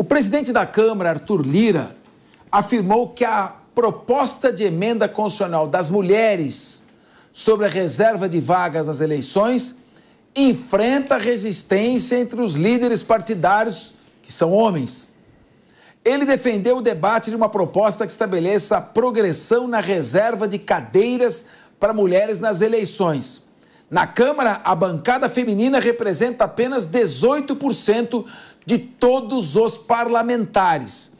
O presidente da Câmara, Arthur Lira, afirmou que a proposta de emenda constitucional das mulheres sobre a reserva de vagas nas eleições enfrenta resistência entre os líderes partidários, que são homens. Ele defendeu o debate de uma proposta que estabeleça a progressão na reserva de cadeiras para mulheres nas eleições. Na Câmara, a bancada feminina representa apenas 18% de todos os parlamentares.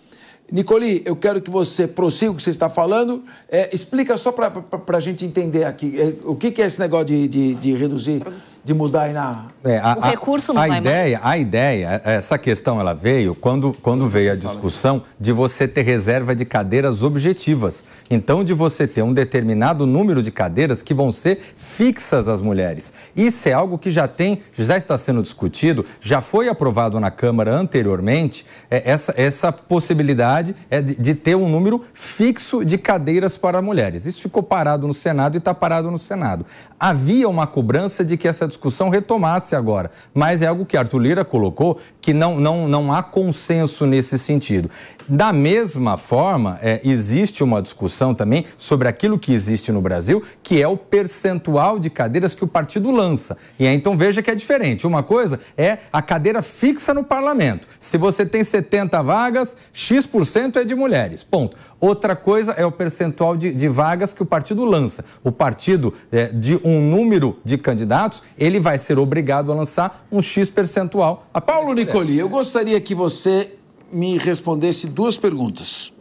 Nicoli, eu quero que você prossiga o que você está falando. É, explica só para a gente entender aqui é, o que, que, é esse negócio de, de, de reduzir de mudar aí na. É, a, o recurso não a, ideia, mais. A ideia, essa questão ela veio quando, quando veio a discussão de você ter reserva de cadeiras objetivas. Então, de você ter um determinado número de cadeiras que vão ser fixas às mulheres. Isso é algo que já tem, já está sendo discutido, já foi aprovado na Câmara anteriormente, é, essa, essa possibilidade é de, de ter um número fixo de cadeiras para mulheres. Isso ficou parado no Senado e está parado no Senado. Havia uma cobrança de que essa discussão discussão retomasse agora. Mas é algo que Arthur Lira colocou que não, não, não há consenso nesse sentido. Da mesma forma, é, existe uma discussão também sobre aquilo que existe no Brasil, que é o percentual de cadeiras que o partido lança. E aí, então veja que é diferente. Uma coisa é a cadeira fixa no parlamento. Se você tem 70 vagas, X% é de mulheres. Ponto. Outra coisa é o percentual de, de vagas que o partido lança. O partido, é, de um número de candidatos, ele vai ser obrigado a lançar um X percentual. A Paulo Nicoli, eu gostaria que você me respondesse duas perguntas.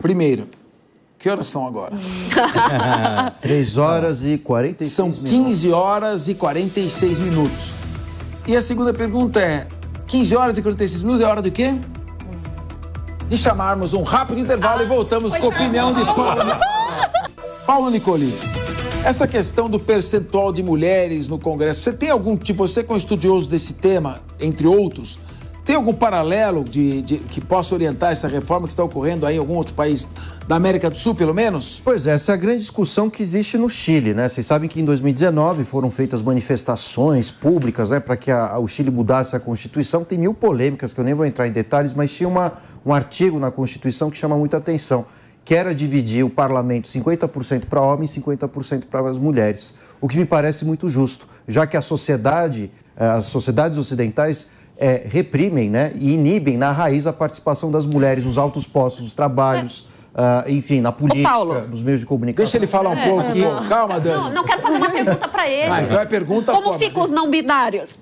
Primeiro, que horas são agora? 3 horas e 46 São 15 horas e 46 minutos. E a segunda pergunta é: 15 horas e 46 minutos é hora do quê? De chamarmos um rápido intervalo ah, e voltamos com a é. opinião de Paulo. Paulo Nicoli. Essa questão do percentual de mulheres no Congresso, você tem algum tipo, você que é um estudioso desse tema, entre outros, tem algum paralelo de, de, que possa orientar essa reforma que está ocorrendo aí em algum outro país da América do Sul, pelo menos? Pois é, essa é a grande discussão que existe no Chile, né? Vocês sabem que em 2019 foram feitas manifestações públicas, né, para que a, a, o Chile mudasse a Constituição. Tem mil polêmicas que eu nem vou entrar em detalhes, mas tinha uma, um artigo na Constituição que chama muita atenção que era dividir o parlamento 50% para homens e 50% para as mulheres, o que me parece muito justo, já que a sociedade, eh, as sociedades ocidentais é, reprimem né, e inibem na raiz a participação das mulheres nos altos postos, nos trabalhos. É Uh, enfim, na política, Paulo, nos meios de comunicação. Deixa ele falar um é, pouco. É, aqui. não. Calma, Dani. Não, não quero fazer uma pergunta para ele. Ah, então é pergunta Como ficam os não binários?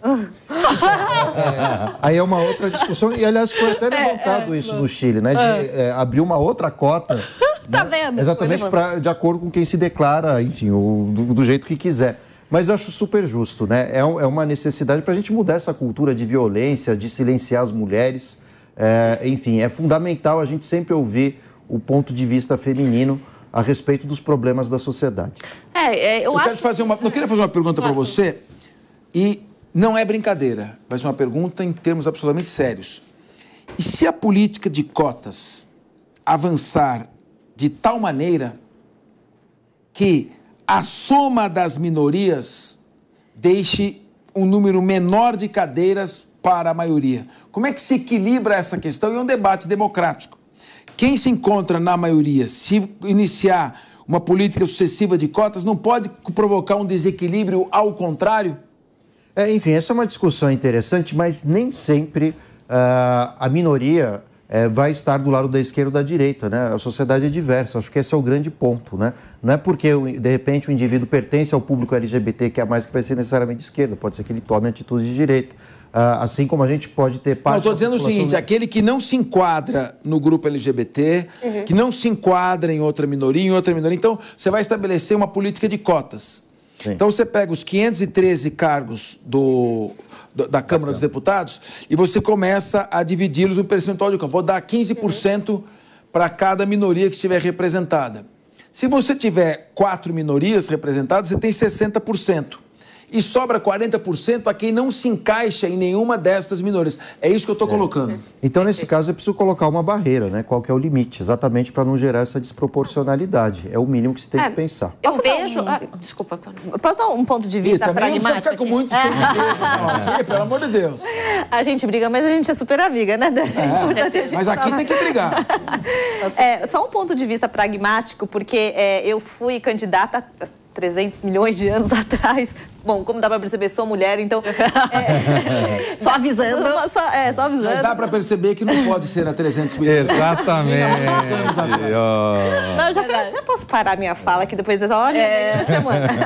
É, aí é uma outra discussão. E, aliás, foi até é, levantado é, isso no Chile, né? De ah. é, abrir uma outra cota. Tá né, vendo? Exatamente pra, de acordo com quem se declara, enfim, do, do jeito que quiser. Mas eu acho super justo, né? É, é uma necessidade para a gente mudar essa cultura de violência, de silenciar as mulheres. enfim, é fundamental a gente sempre ouvir o ponto de vista feminino a respeito dos problemas da sociedade. É, é eu, eu acho... quero fazer uma, eu queria fazer uma pergunta para você e não é brincadeira, mas é uma pergunta em termos absolutamente sérios. E se a política de cotas avançar de tal maneira que a soma das minorias deixe um número menor de cadeiras para a maioria. Como é que se equilibra essa questão? E é um debate democrático. Quem se encontra na maioria, se iniciar uma política sucessiva de cotas, não pode provocar um desequilíbrio ao contrário? É, enfim, essa é uma discussão interessante, mas nem sempre uh, a minoria é, vai estar do lado da esquerda ou da direita, né? A sociedade é diversa, acho que esse é o grande ponto, né? Não é porque, de repente, o indivíduo pertence ao público LGBT que é mais que vai ser necessariamente de esquerda, pode ser que ele tome atitudes de direita. Ah, assim como a gente pode ter parte... estou dizendo o seguinte, aquele que não se enquadra no grupo LGBT, uhum. que não se enquadra em outra minoria, em outra minoria, então você vai estabelecer uma política de cotas. Sim. Então você pega os 513 cargos do, da Câmara dos Deputados e você começa a dividi-los em percentual de campo. Vou dar 15% para cada minoria que estiver representada. Se você tiver quatro minorias representadas, você tem 60% e sobra 40% a quem não se encaixa em nenhuma destas minorias. É isso que eu estou é. colocando. Então, nesse caso, é preciso colocar uma barreira, né? Qual que é o limite, exatamente para não gerar essa desproporcionalidade. É o mínimo que se tem é, que pensar. Eu Posso vejo... Um... Ah, desculpa. Posso dar um ponto de vista pragmático. também pragmático? Não ficar com muito é. aqui, pelo amor de Deus. A gente briga, mas a gente é super amiga, né, Dani? É, mas aqui tem que brigar. É, só um ponto de vista pragmático, porque é, eu fui candidata 300 milhões de anos atrás. Bom, como dá para perceber, sou mulher, então. É, só avisando. Só, é, só avisando. Mas dá para perceber que não pode ser a né, 300 milhões. Exatamente. anos atrás. Oh. Não, já posso parar minha fala aqui depois dessa. hora. é. semana.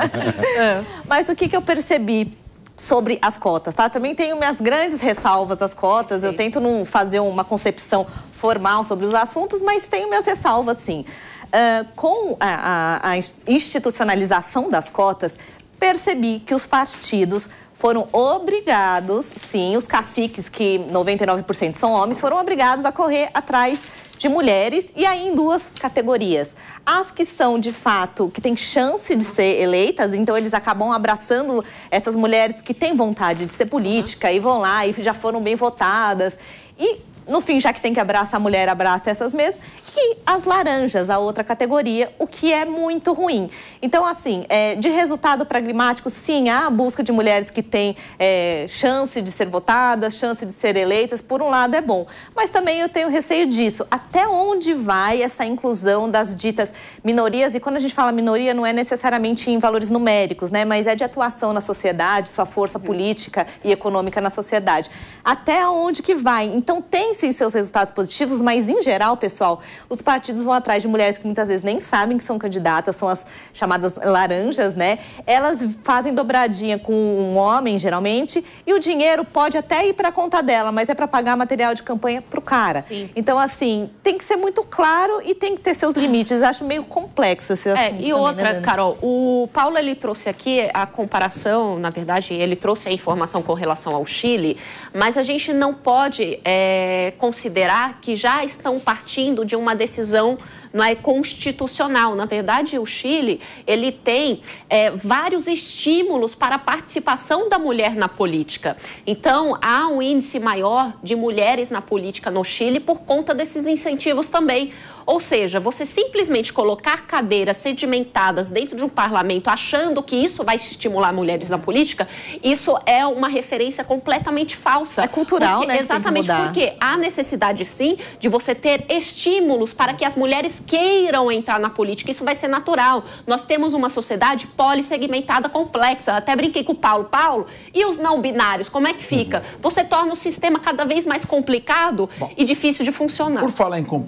É. Mas o que, que eu percebi? sobre as cotas, tá? Também tenho minhas grandes ressalvas das cotas. Eu tento não fazer uma concepção formal sobre os assuntos, mas tenho minhas ressalvas, sim. Ah, com a, a, a institucionalização das cotas, percebi que os partidos foram obrigados, sim, os caciques, que 99% são homens, foram obrigados a correr atrás de mulheres e aí em duas categorias. As que são de fato, que têm chance de ser eleitas, então eles acabam abraçando essas mulheres que têm vontade de ser política e vão lá e já foram bem votadas. E no fim, já que tem que abraçar a mulher, abraça essas mesmas e as laranjas, a outra categoria, o que é muito ruim. Então, assim, é, de resultado pragmático, sim, há a busca de mulheres que têm é, chance de ser votadas, chance de ser eleitas, por um lado é bom. Mas também eu tenho receio disso. Até onde vai essa inclusão das ditas minorias? E quando a gente fala minoria, não é necessariamente em valores numéricos, né? Mas é de atuação na sociedade, sua força hum. política e econômica na sociedade. Até onde que vai? Então, tem sim seus resultados positivos, mas em geral, pessoal, os partidos vão atrás de mulheres que muitas vezes nem sabem que são candidatas, são as chamadas laranjas, né? Elas fazem dobradinha com um homem, geralmente, e o dinheiro pode até ir para a conta dela, mas é para pagar material de campanha para o cara. Sim. Então, assim, tem que ser muito claro e tem que ter seus limites. Acho meio complexo esse é, assunto. É, e também, né, outra, né, Carol, o Paulo ele trouxe aqui a comparação, na verdade, ele trouxe a informação com relação ao Chile, mas a gente não pode é, considerar que já estão partindo de uma uma decisão não é constitucional. Na verdade, o Chile ele tem é, vários estímulos para a participação da mulher na política. Então, há um índice maior de mulheres na política no Chile por conta desses incentivos também. Ou seja, você simplesmente colocar cadeiras sedimentadas dentro de um parlamento achando que isso vai estimular mulheres na política, isso é uma referência completamente falsa. É cultural, porque, né? Exatamente, porque há necessidade sim de você ter estímulos para que as mulheres queiram entrar na política. Isso vai ser natural. Nós temos uma sociedade polissegmentada complexa. Até brinquei com o Paulo. Paulo, e os não binários, como é que fica? Uhum. Você torna o sistema cada vez mais complicado Bom, e difícil de funcionar. Por falar em complicado,